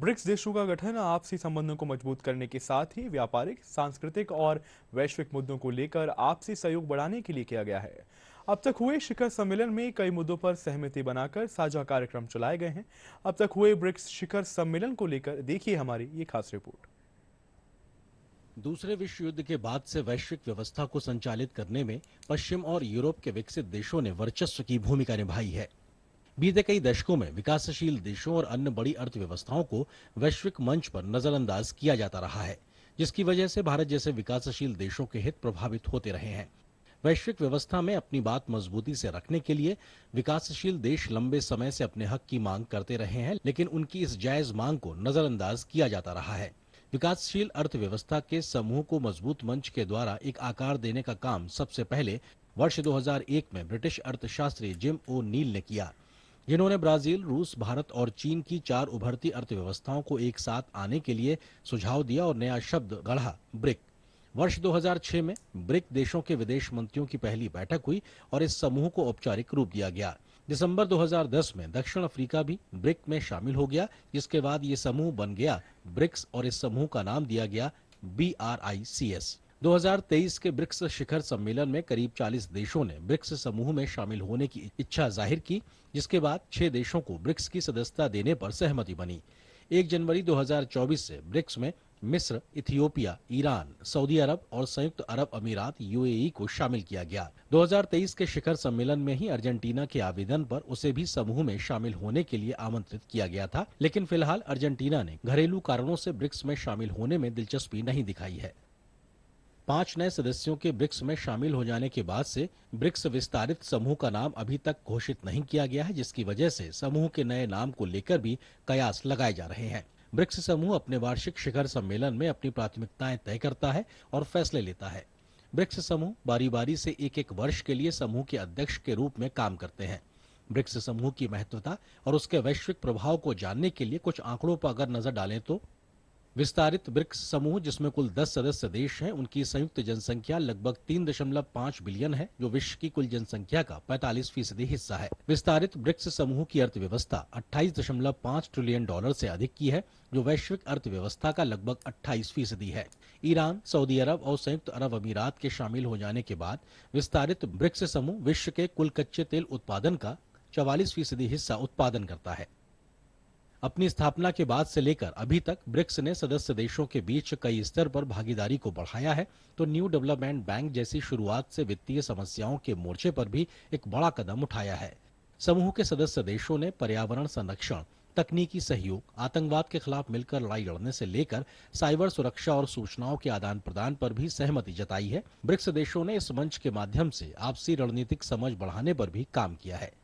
BRICS देशों का गठन आपसी संबंधों को मजबूत करने के साथ ही व्यापारिक सांस्कृतिक और वैश्विक मुद्दों को लेकर आपसी सहयोग बढ़ाने के लिए किया गया है अब तक हुए शिखर सम्मेलन में कई मुद्दों पर सहमति बनाकर साझा कार्यक्रम चलाए गए हैं अब तक हुए ब्रिक्स शिखर सम्मेलन को लेकर देखिए हमारी ये खास रिपोर्ट दूसरे विश्व युद्ध के बाद से वैश्विक व्यवस्था को संचालित करने में पश्चिम और यूरोप के विकसित देशों ने वर्चस्व की भूमिका निभाई है बीते कई दशकों में विकासशील देशों और अन्य बड़ी अर्थव्यवस्थाओं को वैश्विक मंच पर नजरअंदाज किया जाता रहा है जिसकी वजह से भारत जैसे विकासशील देशों के हित प्रभावित होते रहे हैं वैश्विक व्यवस्था में अपनी बात मजबूती से रखने के लिए विकासशील देश लंबे समय से अपने हक की मांग करते रहे हैं लेकिन उनकी इस जायज मांग को नजरअंदाज किया जाता रहा है विकासशील अर्थव्यवस्था के समूह को मजबूत मंच के द्वारा एक आकार देने का काम सबसे पहले वर्ष 2001 में ब्रिटिश अर्थशास्त्री जिम ओ नील ने किया जिन्होंने ब्राजील रूस भारत और चीन की चार उभरती अर्थव्यवस्थाओं को एक साथ आने के लिए सुझाव दिया और नया शब्द गढ़ा ब्रिक वर्ष 2006 में ब्रिक देशों के विदेश मंत्रियों की पहली बैठक हुई और इस समूह को औपचारिक रूप दिया गया दिसंबर 2010 में दक्षिण अफ्रीका भी ब्रिक में शामिल हो गया जिसके बाद ये समूह बन गया ब्रिक्स और इस समूह का नाम दिया गया B R I C S 2023 के ब्रिक्स शिखर सम्मेलन में करीब 40 देशों ने ब्रिक्स समूह में शामिल होने की इच्छा जाहिर की जिसके बाद छह देशों को ब्रिक्स की सदस्यता देने पर सहमति बनी एक जनवरी 2024 से ब्रिक्स में मिस्र इथियोपिया ईरान सऊदी अरब और संयुक्त अरब अमीरात यूएई को शामिल किया गया 2023 के शिखर सम्मेलन में ही अर्जेंटीना के आवेदन पर उसे भी समूह में शामिल होने के लिए आमंत्रित किया गया था लेकिन फिलहाल अर्जेंटीना ने घरेलू कारणों से ब्रिक्स में शामिल होने में दिलचस्पी नहीं दिखाई है पांच नए सदस्यों के ब्रिक्स में शामिल हो जाने के बाद से ब्रिक्स विस्तारित समूह का नाम अभी तक घोषित नहीं किया गया है जिसकी वजह से समूह के नए नाम को लेकर भी कयास लगाए जा रहे हैं ब्रिक्स समूह अपने वार्षिक शिखर सम्मेलन में अपनी प्राथमिकताएं तय करता है और फैसले लेता है ब्रिक्स समूह बारी बारी से एक एक वर्ष के लिए समूह के अध्यक्ष के रूप में काम करते हैं ब्रिक्स समूह की महत्वता और उसके वैश्विक प्रभाव को जानने के लिए कुछ आंकड़ों पर अगर नजर डालें तो विस्तारित ब्रिक्स समूह जिसमें कुल 10 सदस्य देश हैं उनकी संयुक्त जनसंख्या लगभग 3.5 बिलियन है जो विश्व की कुल जनसंख्या का 45 फीसदी हिस्सा है विस्तारित ब्रिक्स समूह की अर्थव्यवस्था 28.5 ट्रिलियन डॉलर से अधिक की है जो वैश्विक अर्थव्यवस्था का लगभग 28 फीसदी है ईरान सऊदी अरब और संयुक्त अरब अमीरात के शामिल हो जाने के बाद विस्तारित ब्रिक्स समूह विश्व के कुल कच्चे तेल उत्पादन का चवालीस फीसदी हिस्सा उत्पादन करता है अपनी स्थापना के बाद से लेकर अभी तक ब्रिक्स ने सदस्य देशों के बीच कई स्तर पर भागीदारी को बढ़ाया है तो न्यू डेवलपमेंट बैंक जैसी शुरुआत से वित्तीय समस्याओं के मोर्चे पर भी एक बड़ा कदम उठाया है समूह के सदस्य देशों ने पर्यावरण संरक्षण तकनीकी सहयोग आतंकवाद के खिलाफ मिलकर लड़ाई लड़ने से लेकर साइबर सुरक्षा और सूचनाओं के आदान प्रदान पर भी सहमति जताई है ब्रिक्स देशों ने इस मंच के माध्यम से आपसी रणनीतिक समझ बढ़ाने पर भी काम किया है